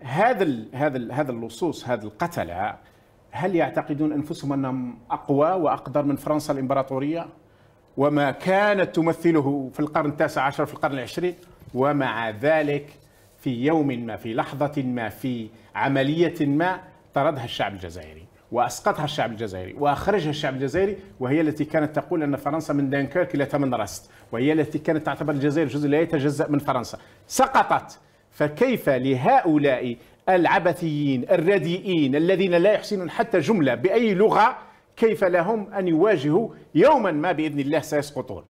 هذا ال هذا الـ هذا اللصوص هذا القتله هل يعتقدون انفسهم انهم اقوى واقدر من فرنسا الامبراطوريه وما كانت تمثله في القرن التاسع عشر في القرن العشرين ومع ذلك في يوم ما في لحظه ما في عمليه ما طردها الشعب الجزائري واسقطها الشعب الجزائري واخرجها الشعب الجزائري وهي التي كانت تقول ان فرنسا من دانكيرك الى راست وهي التي كانت تعتبر الجزائر جزء لا يتجزا من فرنسا سقطت فكيف لهؤلاء العبثيين الرديئين الذين لا يحسنون حتى جملة بأي لغة كيف لهم أن يواجهوا يوما ما بإذن الله سيسقطون